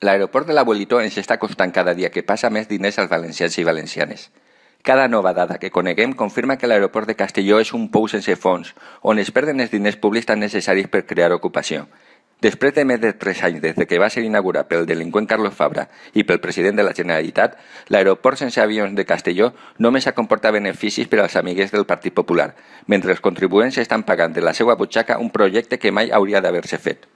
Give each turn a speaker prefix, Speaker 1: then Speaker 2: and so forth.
Speaker 1: L'aeroport de l'Abuelito ens està costant cada dia que passa més diners als valencians i valencianes. Cada nova dada que coneguem confirma que l'aeroport de Castelló és un pou sense fons, on es perden els diners públics tan necessaris per crear ocupació. Després de més de 3 anys des de que va ser inaugurat pel delinqüent Carlos Fabra i pel president de la Generalitat, l'aeroport sense avions de Castelló només ha comportat beneficis per als amiguers del Partit Popular, mentre els contribuents estan pagant de la seva butxaca un projecte que mai hauria d'haver-se fet.